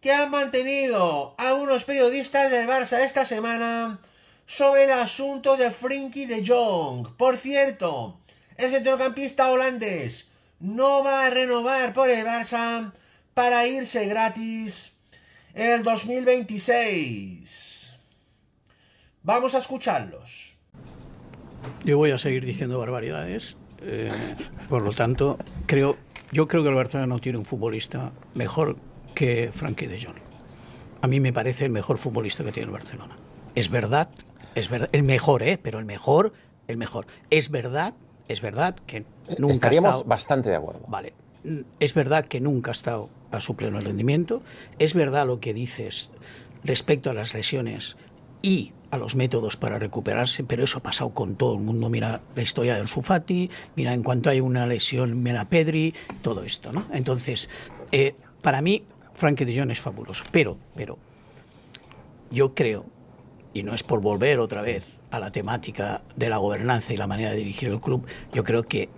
que han mantenido a unos periodistas del Barça esta semana sobre el asunto de Frinky de Jong. Por cierto, el centrocampista holandés no va a renovar por el Barça para irse gratis el 2026. Vamos a escucharlos. Yo voy a seguir diciendo barbaridades. Eh, por lo tanto, creo, yo creo que el Barcelona no tiene un futbolista mejor que Frankie de Jong. A mí me parece el mejor futbolista que tiene el Barcelona. Es verdad, es verdad, el mejor, ¿eh? pero el mejor, el mejor. Es verdad, es verdad que eh, nunca Estaríamos bastante de acuerdo. Vale. Mm, es verdad que nunca ha estado a su pleno rendimiento. Es verdad lo que dices respecto a las lesiones y a los métodos para recuperarse, pero eso ha pasado con todo el mundo. Mira la historia del Sufati, mira en cuanto hay una lesión, mira Pedri, todo esto, ¿no? Entonces, eh, para mí, Frankie de Jong es fabuloso. Pero, pero, yo creo, y no es por volver otra vez a la temática de la gobernanza y la manera de dirigir el club, yo creo que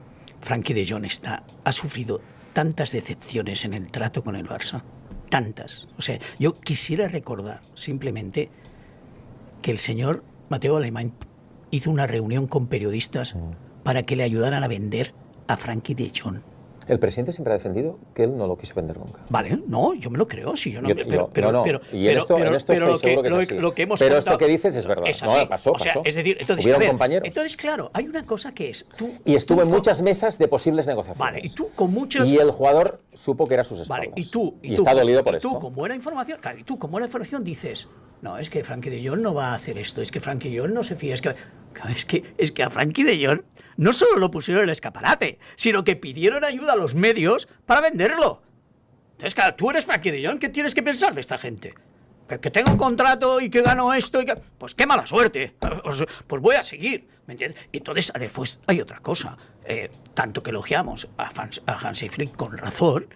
Frankie de Jong está, ha sufrido tantas decepciones en el trato con el Barça, tantas. O sea, yo quisiera recordar simplemente que el señor Mateo Alemán hizo una reunión con periodistas para que le ayudaran a vender a Frankie de Jong. El presidente siempre ha defendido que él no lo quiso vender nunca. Vale, no, yo me lo creo, sí, yo no. pero, no, Pero, esto, esto lo que, es así. Lo que pero esto que dices es verdad. Es No, pasó, o sea, pasó. Es decir, entonces, Entonces, claro, hay una cosa que es. y estuvo en muchas mesas de posibles negociaciones. Vale, y tú con muchos. Y el jugador supo que era sus espaldas. Vale, y tú. Y, está dolido por esto. con buena información, y tú con buena información dices no, es que Frankie de Jong no va a hacer esto, es que Frankie de Jong no se fía, es que, es que, a Frankie de Jong no solo lo pusieron en el escaparate, sino que pidieron ayuda a los medios para venderlo. Entonces, claro, tú eres Frankie de Jong, ¿qué tienes que pensar de esta gente? Que, tengo un contrato y que gano esto y Pues qué mala suerte, pues, pues, voy a seguir, ¿me entiendes? Y entonces después pues hay otra cosa, eh, tanto que elogiamos a, Hans, con razón,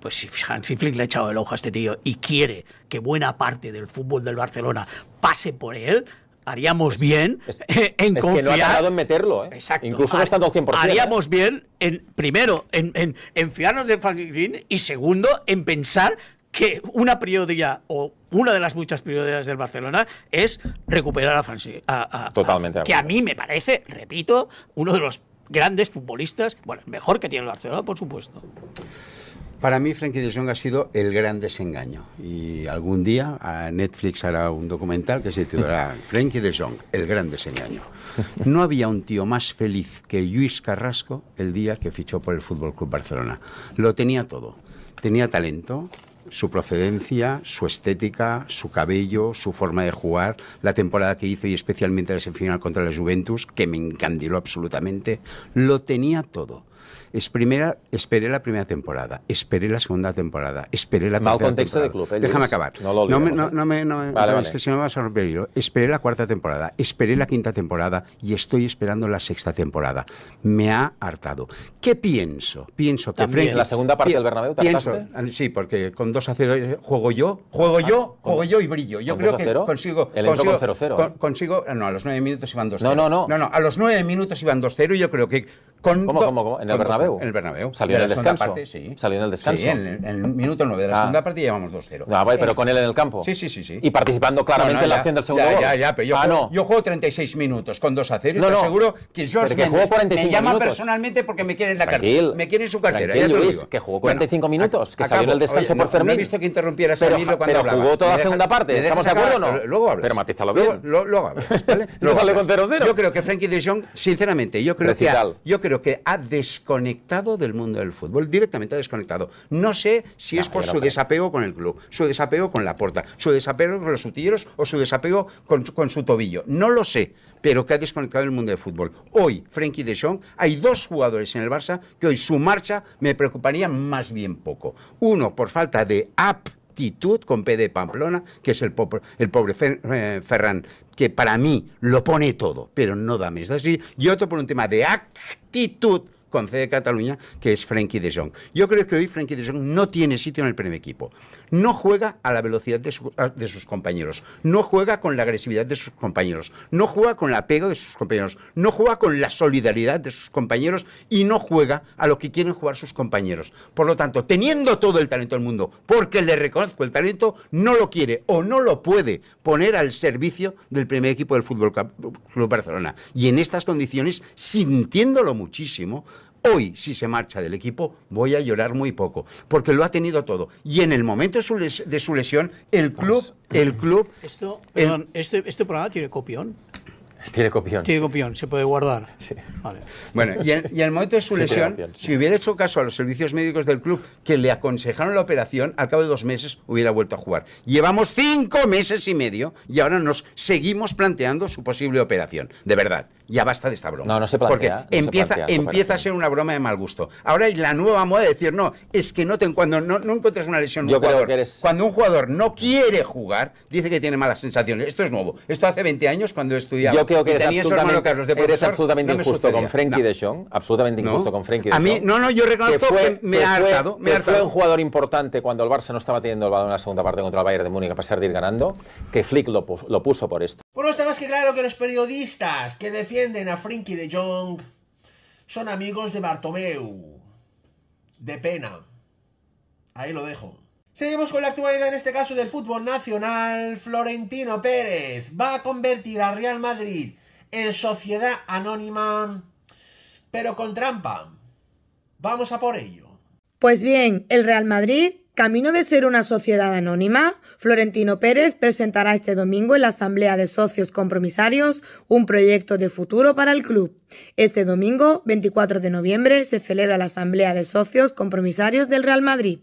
pues si Hansi Flick le ha echado el ojo a este tío y quiere que buena parte del fútbol del Barcelona pase por él, haríamos bien es, en que no ha tardado en meterlo, ¿eh? Exacto. Incluso no está al 100%. Haríamos bien, en, primero, en, fiarnos de Frank Green y segundo, en pensar que una prioridad o una de las muchas prioridades del Barcelona es recuperar a Francis. que a mí me parece, repito, uno de los grandes futbolistas, bueno, mejor que tiene el Barcelona, por supuesto. Para mí, Frankie de Jong ha sido el gran desengaño. Y algún día Netflix hará un documental que se titulará Frankie de Jong, el gran desengaño. No había un tío más feliz que Luis Carrasco el día que fichó por el Fútbol Club Barcelona. Lo tenía todo. Tenía talento, su procedencia, su estética, su cabello, su forma de jugar, la temporada que hizo y especialmente la semifinal contra la Juventus, que me encandiló absolutamente. Lo tenía todo es primera, esperé la primera temporada, esperé la segunda temporada, esperé la Mal contexto temporada. de club, ¿eh? Déjame acabar. No lo olvidemos, no, ¿eh? no, es que si me vas a romper Esperé la cuarta temporada, esperé la quinta temporada y estoy esperando la sexta temporada. Me ha hartado. ¿Qué pienso? Pienso que la segunda parte del Bernabéu ¿te pienso, Sí, porque con 2 a 0 juego yo, juego ah, yo, juego yo y brillo. Yo creo que consigo el consigo, con 0 ¿eh? -0, consigo no, a los 9 minutos iban 2-0. no. No, no, a los 9 minutos iban 2-0 y yo creo que cómo, cómo? ¿En el Bernabéu? en el Bernabéu. ¿Salió en el descanso? Parte, sí. ¿Salió en el descanso? Sí, en el, minuto 9 de la ah. segunda parte llevamos 2-0. Ah, vale, pero con él en el campo. Sí, sí, sí. sí. Y participando claramente en la acción del segundo ya, gol. Ya, ya, pero yo, ah, juego, yo juego 36 minutos con 2-0 y te aseguro que George 45 me llama personalmente porque me quiere en la cartera. Me quiere en su cartera, ya te Luis, que jugó 45 minutos, que salió en el descanso por Fermín. No he visto que interrumpieras a Emilio cuando Pero jugó toda la segunda parte, ¿estamos de acuerdo o no? Luego hablas. Pero matízalo bien. Luego hablas, No sale con 0-0. Yo creo que Frankie de Jong, sinceramente, yo creo que pero que ha desconectado del mundo del fútbol, directamente ha desconectado. No sé si es por su desapego con el club, su desapego con la porta, su desapego con los sutilleros o su desapego con, su tobillo. No lo sé pero que ha desconectado el mundo del fútbol. Hoy, Frenkie de Jong, hay dos jugadores en el Barça que hoy su marcha me preocuparía más bien poco. Uno por falta de app actitud con P de Pamplona, que es el, pobre, el pobre eh, Ferran, que para mí lo pone todo, pero no da más así, y otro por un tema de actitud con C de Cataluña, que es Frankie de Jong. Yo creo que hoy Frenkie de Jong no tiene sitio en el primer equipo. No juega a la velocidad de, sus compañeros. No juega con la agresividad de sus compañeros. No juega con el apego de sus compañeros. No juega con la solidaridad de sus compañeros y no juega a lo que quieren jugar sus compañeros. Por lo tanto, teniendo todo el talento del mundo, porque le reconozco el talento, no lo quiere o no lo puede poner al servicio del primer equipo del Fútbol Club Barcelona. Y en estas condiciones, sintiéndolo muchísimo, Hoy, si se marcha del equipo, voy a llorar muy poco, porque lo ha tenido todo. Y en el momento de su, lesión, el pues, club, el eh, club... Este, este, programa tiene copión. Tiene copión. Tiene copión, se puede guardar. Bueno, y en, el momento de su lesión, si hubiera hecho caso a los servicios médicos del club que le aconsejaron la operación, al cabo de dos meses hubiera vuelto a jugar. Llevamos cinco meses y medio y ahora nos seguimos planteando su posible operación. De verdad, ya basta de esta broma. No, no se plantea. Porque empieza, a ser una broma de mal gusto. Ahora hay la nueva moda de decir, no, es que no te, cuando no, encuentras una lesión Yo cuando un jugador no quiere jugar, dice que tiene malas sensaciones. Esto es nuevo. Esto hace 20 años cuando estudiaba. Yo creo que eres absolutamente, injusto con Frenkie de Jong, absolutamente injusto con Frenkie de Jong. A mí, no, no, yo reconozco que, fue, me ha hartado. Me ha fue un jugador importante cuando el Barça no estaba teniendo el balón en la segunda parte contra el Bayern de Múnich, a pesar de ir ganando, que Flick lo puso por esto que claro que los periodistas que defienden a Frinky de Jong son amigos de Bartomeu. De pena. Ahí lo dejo. Seguimos con la actualidad, en este caso del fútbol nacional. Florentino Pérez va a convertir a Real Madrid en sociedad anónima, pero con trampa. Vamos a por ello. Pues bien, el Real Madrid Camino de ser una sociedad anónima, Florentino Pérez presentará este domingo en la Asamblea de Socios Compromisarios un proyecto de futuro para el club. Este domingo, 24 de noviembre, se celebra la Asamblea de Socios Compromisarios del Real Madrid,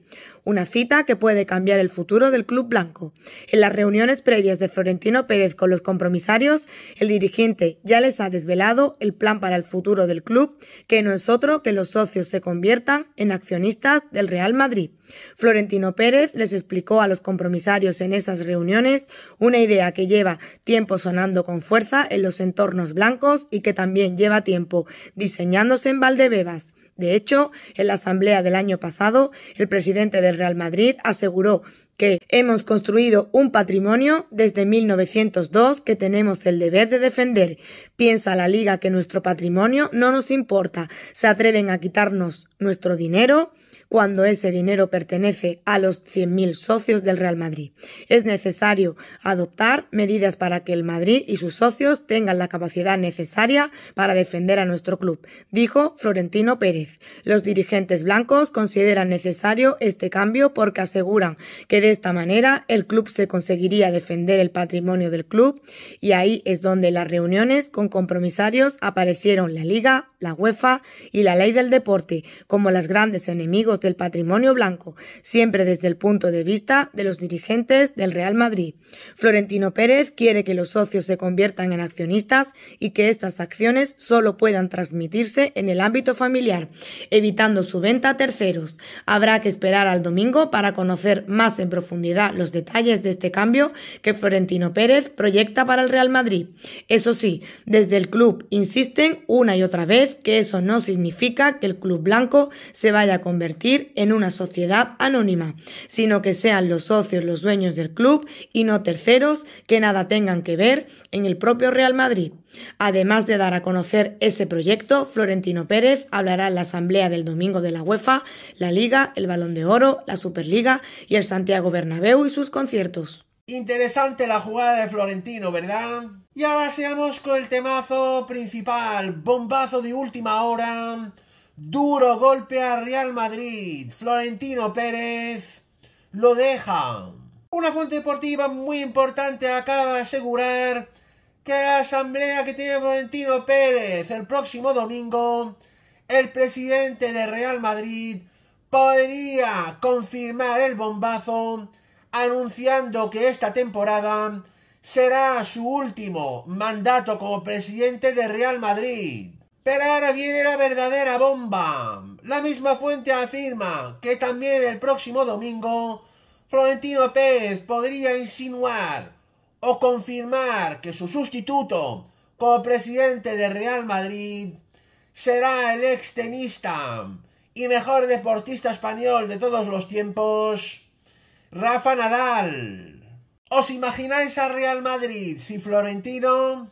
una cita que puede cambiar el futuro del club blanco. En las reuniones previas de Florentino Pérez con los compromisarios, el dirigente ya les ha desvelado el plan para el futuro del club, que no es otro que los socios se conviertan en accionistas del Real Madrid. Florentino Pérez les explicó a los compromisarios en esas reuniones una idea que lleva tiempo sonando con fuerza en los entornos blancos y que también lleva tiempo diseñándose en Valdebebas. De hecho, en la asamblea del año pasado, el presidente del Real Madrid aseguró que hemos construido un patrimonio desde 1902 que tenemos el deber de defender. Piensa la liga que nuestro patrimonio no nos importa. Se atreven a quitarnos nuestro dinero, cuando ese dinero pertenece a los 100.000 socios del Real Madrid. Es necesario adoptar medidas para que el Madrid y sus socios tengan la capacidad necesaria para defender a nuestro club, dijo Florentino Pérez. Los dirigentes blancos consideran necesario este cambio porque aseguran que de esta manera el club se conseguiría defender el patrimonio del club y ahí es donde las reuniones con compromisarios aparecieron la Liga, la UEFA y la Ley del Deporte como las grandes enemigos del patrimonio blanco, siempre desde el punto de vista de los dirigentes del Real Madrid. Florentino Pérez quiere que los socios se conviertan en accionistas y que estas acciones solo puedan transmitirse en el ámbito familiar, evitando su venta a terceros. Habrá que esperar al domingo para conocer más en profundidad los detalles de este cambio que Florentino Pérez proyecta para el Real Madrid. Eso sí, desde el club insisten una y otra vez que eso no significa que el club blanco se vaya a convertir en una sociedad anónima, sino que sean los socios los dueños del club y no terceros que nada tengan que ver en el propio Real Madrid. Además de dar a conocer ese proyecto, Florentino Pérez hablará en la asamblea del domingo de la UEFA, la Liga, el Balón de Oro, la Superliga y el Santiago Bernabéu y sus conciertos. Interesante la jugada de Florentino, ¿verdad? Y ahora seamos con el temazo principal, bombazo de última hora. Duro golpe a Real Madrid. Florentino Pérez lo deja. Una fuente deportiva muy importante acaba de asegurar que la asamblea que tiene Florentino Pérez el próximo domingo, el presidente de Real Madrid podría confirmar el bombazo anunciando que esta temporada será su último mandato como presidente de Real Madrid. Pero ahora viene la verdadera bomba. La misma fuente afirma que también el próximo domingo Florentino Pérez podría insinuar o confirmar que su sustituto como presidente de Real Madrid será el ex tenista y mejor deportista español de todos los tiempos, Rafa Nadal. ¿Os imagináis a Real Madrid si Florentino